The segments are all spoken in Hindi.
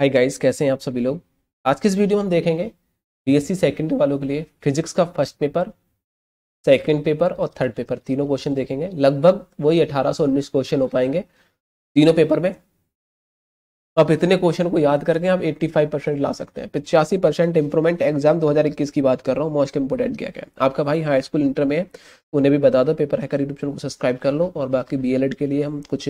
हाय गाइस कैसे हैं आप सभी लोग आज के इस वीडियो में हम देखेंगे बीएससी सेकेंड वालों के लिए फिजिक्स का फर्स्ट पेपर सेकंड पेपर और थर्ड पेपर तीनों क्वेश्चन देखेंगे लगभग वही 1819 क्वेश्चन हो पाएंगे तीनों पेपर में तो आप इतने क्वेश्चन को याद करके आप 85 परसेंट ला सकते हैं पिचासी परसेंट इंप्रूवमेंट एग्जाम 2021 की बात कर रहा हूँ मोस्ट इंपोर्टेंट क्या क्या आपका भाई हाई स्कूल इंटर में है उन्हें भी बता दो पेपर है यूट्यूब चैनल को सब्सक्राइब कर लो और बाकी बी के लिए हम कुछ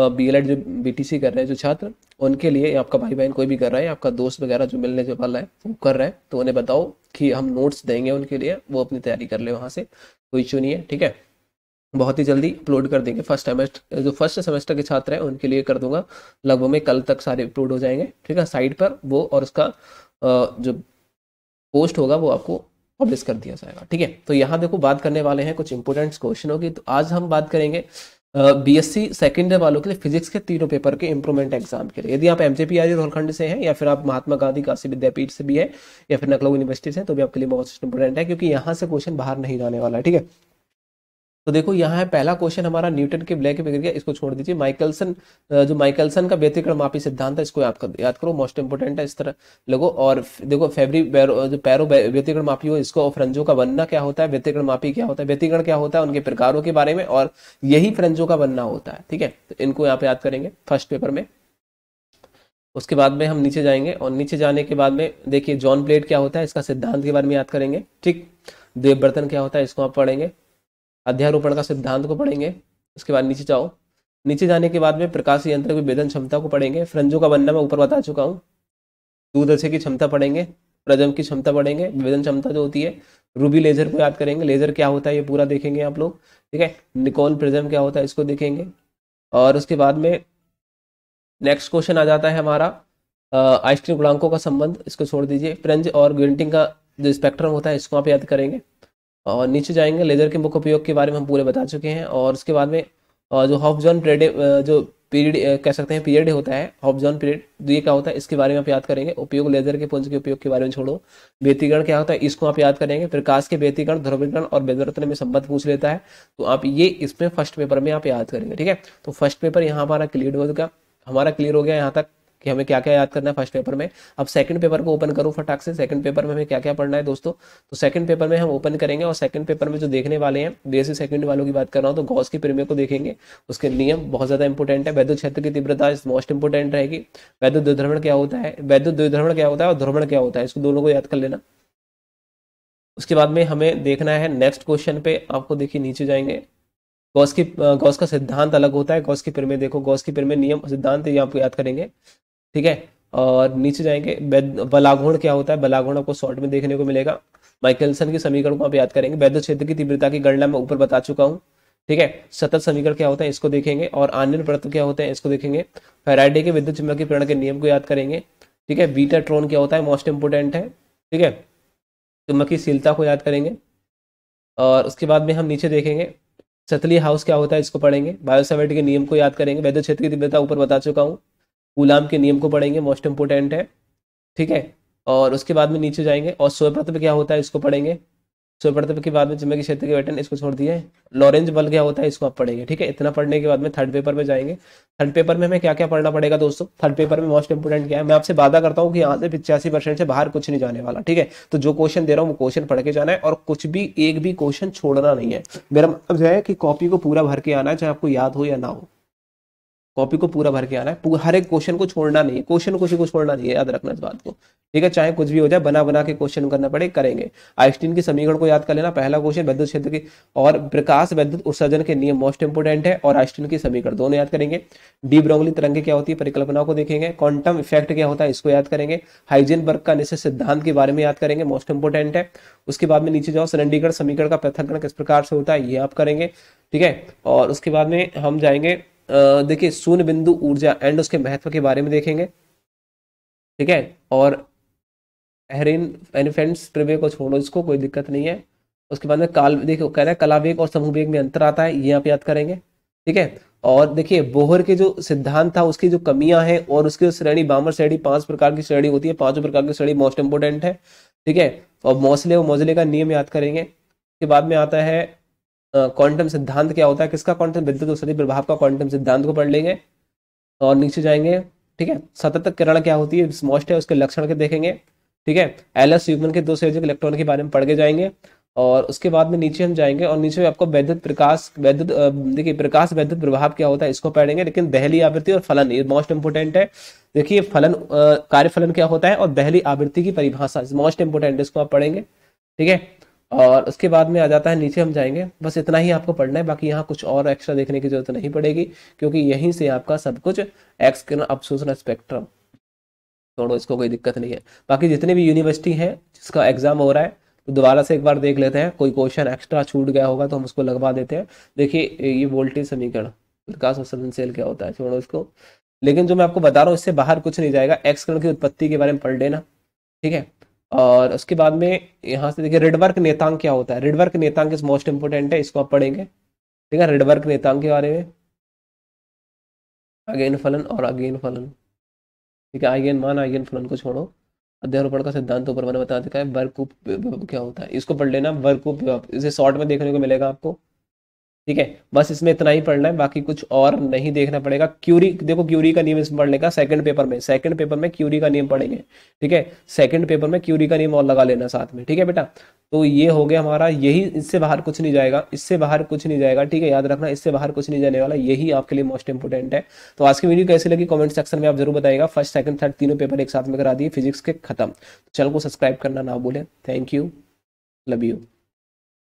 बी एल जो बी कर रहे हैं जो छात्र उनके लिए आपका भाई बहन कोई भी कर रहा है आपका दोस्त वगैरह जो मिलने जो वाला है वो कर रहे हैं तो उन्हें बताओ कि हम नोट्स देंगे उनके लिए वो अपनी तैयारी कर ले वहाँ से कोई इशू नहीं है ठीक है बहुत ही जल्दी अपलोड कर देंगे फर्स्ट सेमेस्टर जो फर्स्ट सेमेस्टर के छात्र हैं उनके लिए कर दूंगा लगभग में कल तक सारे अपलोड हो जाएंगे ठीक है साइट पर वो और उसका जो पोस्ट होगा वो आपको पब्लिश कर दिया जाएगा ठीक है तो यहाँ देखो बात करने वाले हैं कुछ इंपोर्टेंट क्वेश्चनों की तो आज हम बात करेंगे बी एस सी सेकेंड वालों के लिए फिजिक्स के तीनों पेपर के इंप्रूवमेंट एग्जाम के लिए यदि आप M J P R Rohilkhand से हैं या फिर आप महात्मा गांधी काशी विद्यापीठ से भी है या फिर नकलो यूनिवर्सिटी से तो भी आपके लिए बहुत इंपोर्टेंट है क्योंकि यहाँ से क्वेश्चन बाहर नहीं जाने वाला है ठीक है तो देखो यहाँ है पहला क्वेश्चन हमारा न्यूटन के ब्लैक प्रक्रिया इसको छोड़ दीजिए माइकलसन जो माइकलसन का व्यतिक्रम मापी सिद्धांत है इसको आप याद करो मोस्ट इंपोर्टेंट है इस तरह लोगो और देखो फेबरी जो पैरो व्यतिक्रम मापी हो इसको और का बनना क्या होता है व्यतिक्रम मापी क्या होता है व्यतिकरण क्या होता है उनके प्रकारों के बारे में और यही फ्रंजों का बनना होता है ठीक है तो इनको यहाँ पे याद करेंगे फर्स्ट पेपर में उसके बाद में हम नीचे जाएंगे और नीचे जाने के बाद में देखिए जॉन प्लेट क्या होता है इसका सिद्धांत के बारे में याद करेंगे ठीक देव बर्तन क्या होता है इसको आप पढ़ेंगे अध्यारोपण का सिद्धांत को पढ़ेंगे उसके बाद नीचे जाओ नीचे जाने के बाद में प्रकाश यंत्र की वेदन क्षमता को पढ़ेंगे फ्रंजों का बनना मैं ऊपर बता चुका हूँ दूरदर्शे की क्षमता पढ़ेंगे प्रजम की क्षमता पढ़ेंगे वेदन क्षमता जो होती है रूबी लेजर को याद करेंगे लेजर क्या होता है ये पूरा देखेंगे आप लोग ठीक है निकोन प्रजम क्या होता है इसको देखेंगे और उसके बाद में नेक्स्ट क्वेश्चन आ जाता है हमारा आइसक्रीम गुणांकों का संबंध इसको छोड़ दीजिए प्रंज और ग्रिंटिंग का जो स्पेक्ट्रम होता है इसको आप याद करेंगे और नीचे जाएंगे लेजर के मुख्य उपयोग के बारे में हम पूरे बता चुके हैं और उसके बाद में जो हॉफ जोन पीरियड जो पीरियड कह सकते हैं पीरियड होता है हॉफ जोन पीरियड ये क्या होता है इसके बारे में आप याद करेंगे उपयोग लेजर के पुंज के उपयोग के बारे में छोड़ो व्यतीकरण क्या होता है इसको आप याद करेंगे प्रकाश के व्यतीकरण ध्रुवीकरण और व्यवरतन में संबंध पूछ लेता है तो आप ये इसमें फर्स्ट पेपर में आप याद करेंगे ठीक है तो फर्स्ट पेपर यहाँ हमारा क्लियर हो चुका हमारा क्लियर हो गया यहाँ तक कि हमें क्या क्या याद करना है फर्स्ट पेपर में अब सेकंड पेपर को ओपन करूँ फटाक से सेकंड पेपर में हमें क्या क्या पढ़ना है दोस्तों तो सेकंड पेपर में हम ओपन करेंगे और सेकंड पेपर में जो देखने वाले हैं बीएससी सेकंड वालों की बात कर रहा हूँ तो गॉस की प्रीमियर को देखेंगे उसके नियम बहुत ज़्यादा इंपॉर्टेंट है वैद्य क्षेत्र की तीव्रता मोस्ट इंपॉर्टेंट रहेगी वैद्य द्विध्रमण क्या होता है वैद्य द्विध्रमण क्या होता है और ध्रमण क्या होता है इसको दोनों को याद कर लेना उसके बाद में हमें देखना है नेक्स्ट क्वेश्चन पे आपको देखिए नीचे जाएंगे गौस की गौस का सिद्धांत अलग होता है गौस की प्रमेय देखो गौस की प्रमेय नियम सिद्धांत ये आपको याद करेंगे ठीक है और नीचे जाएंगे बलाघोण क्या होता है बलाघोण आपको शॉर्ट में देखने को मिलेगा माइकलसन के समीकरण को आप याद करेंगे वैद्य क्षेत्र की तीव्रता की गणना मैं ऊपर बता चुका हूँ ठीक है सतत समीकरण क्या होता है इसको देखेंगे और आन्यन प्रत क्या होते हैं इसको देखेंगे फेराइडे के विद्युत चुंबकीय प्रण के नियम को याद करेंगे ठीक है बीटा ट्रोन क्या होता है मोस्ट इंपोर्टेंट है ठीक है चुंबकीयशीलता को याद करेंगे और उसके बाद में हम नीचे देखेंगे सतली हाउस क्या होता है इसको पढ़ेंगे बायोसावर्ट के नियम को याद करेंगे वैद्य क्षेत्र की तीव्रता ऊपर बता चुका हूँ गुलाम के नियम को पढ़ेंगे मोस्ट इम्पोर्टेंट है ठीक है और उसके बाद में नीचे जाएंगे और स्वप्रत क्या होता है इसको पढ़ेंगे स्वप्रत के बाद में के क्षेत्र के बैठन इसको छोड़ दिए लॉरेंज बल क्या होता है इसको आप पढ़ेंगे ठीक है इतना पढ़ने के बाद में थर्ड पेपर में जाएंगे थर्ड पेपर में हमें क्या क्या पढ़ना पड़ेगा दोस्तों थर्ड पेपर में मोस्ट इंपोर्टेंट क्या है मैं आपसे वादा करता हूँ कि यहाँ से पिचासी परसेंट से बाहर कुछ नहीं जाने वाला ठीक है तो जो क्वेश्चन दे रहा हूँ वो क्वेश्चन पढ़ के जाना है और कुछ भी एक भी क्वेश्चन छोड़ना नहीं है मेरा मतलब है कि कॉपी को पूरा भर के आना है चाहे आपको याद हो या ना हो कॉपी को पूरा भर के आना है हर एक क्वेश्चन को छोड़ना नहीं है क्वेश्चन को किसी को छोड़ना नहीं है याद रखना इस बात को ठीक है चाहे कुछ भी हो जाए बना बना के क्वेश्चन करना पड़े करेंगे आइंस्टीन के समीकरण को याद कर लेना पहला क्वेश्चन वैद्युत क्षेत्र की और प्रकाश वैद्युत उत्सर्जन के नियम मोस्ट इंपोर्टेंट है और आइंस्टीन के समीकरण दोनों याद करेंगे डी ब्रोंगली तरंगे क्या होती है परिकल्पना को देखेंगे क्वांटम इफेक्ट क्या होता है इसको याद करेंगे हाइजेन वर्ग का निश्चित सिद्धांत के बारे में याद करेंगे मोस्ट इंपोर्टेंट है उसके बाद में नीचे जाओ सरंडीगढ़ समीकरण का पृथककरण किस प्रकार से होता है ये आप करेंगे ठीक है और उसके बाद में हम जाएंगे देखिए शून्य बिंदु ऊर्जा एंड उसके महत्व के बारे में देखेंगे ठीक है और एहरिन एनिफेंट्स प्रवे को छोड़ो इसको कोई दिक्कत नहीं है उसके बाद में काल देखो कह रहे हैं कला वेग और समूह वेग में अंतर आता है ये आप याद करेंगे ठीक है और देखिए बोहर के जो सिद्धांत था उसकी जो कमियां हैं और उसकी जो श्रेणी बामर श्रेणी पांच प्रकार की श्रेणी होती है पांचों प्रकार की श्रेणी मोस्ट इंपोर्टेंट है ठीक है और मौसले और मौजले का नियम याद करेंगे उसके बाद में आता है क्वांटम सिद्धांत क्या होता है किसका क्वांटम विद्युत सदी प्रभाव का क्वांटम सिद्धांत को पढ़ लेंगे और नीचे जाएंगे ठीक है सतत किरण क्या होती है स्मोस्ट है उसके लक्षण के देखेंगे ठीक है एल एस यूमन के दो संयोजक इलेक्ट्रॉन के बारे में पढ़ के जाएंगे और उसके बाद में नीचे हम जाएंगे और नीचे आपको वैद्युत प्रकाश वैद्युत देखिए प्रकाश वैद्युत प्रभाव क्या होता है इसको पढ़ेंगे लेकिन दहली आवृत्ति और फलन ये मोस्ट इंपोर्टेंट है देखिए फलन कार्य फलन क्या होता है और दहली आवृत्ति की परिभाषा मोस्ट इंपोर्टेंट इसको आप पढ़ेंगे ठीक है और उसके बाद में आ जाता है नीचे हम जाएंगे बस इतना ही आपको पढ़ना है बाकी यहाँ कुछ और एक्स्ट्रा देखने की जरूरत नहीं पड़ेगी क्योंकि यहीं से आपका सब कुछ एक्स किरण अवशोषण स्पेक्ट्रम छोड़ो इसको कोई दिक्कत नहीं है बाकी जितने भी यूनिवर्सिटी है जिसका एग्जाम हो रहा है तो दोबारा से एक बार देख लेते हैं कोई क्वेश्चन एक्स्ट्रा छूट गया होगा तो हम उसको लगवा देते हैं देखिए ये वोल्टेज समीकरण विकास और सहनशील क्या होता है छोड़ो इसको लेकिन जो मैं आपको बता रहा हूँ इससे बाहर कुछ नहीं जाएगा एक्स किरण की उत्पत्ति के बारे में पढ़ लेना ठीक है और उसके बाद में यहाँ से देखिए रेडवर्क नेतांग क्या होता है रेडवर्क नेतांग इज मोस्ट इंपोर्टेंट है इसको आप पढ़ेंगे ठीक है रेडवर्क नेतांग के बारे में अगेन फलन और अगेन फलन ठीक है आइगेन मान आइगेन फलन को छोड़ो अध्यारोपण का सिद्धांत ऊपर मैंने बता दिखा है वर्कूप क्या होता है इसको पढ़ लेना वर्कूप इसे शॉर्ट में देखने को मिलेगा आपको ठीक है बस इसमें इतना ही पढ़ना है बाकी कुछ और नहीं देखना पड़ेगा क्यूरी देखो क्यूरी का नियम इसमें पढ़ने का सेकंड पेपर में सेकंड पेपर में क्यूरी का नियम पढ़ेंगे ठीक है सेकंड पेपर में क्यूरी का नियम और लगा लेना साथ में ठीक है बेटा तो ये हो गया हमारा यही इससे बाहर कुछ नहीं जाएगा इससे बाहर कुछ नहीं जाएगा ठीक है याद रखना इससे बाहर कुछ नहीं जाने वाला यही आपके लिए मोस्ट इंपोर्टेंट है तो आज की वीडियो कैसी लगी कमेंट सेक्शन में आप जरूर बताएगा फर्स्ट सेकंड थर्ड तीनों पेपर एक साथ में करा दिए फिजिक्स के खत्म तो चैनल को सब्सक्राइब करना ना भूलें थैंक यू लव यू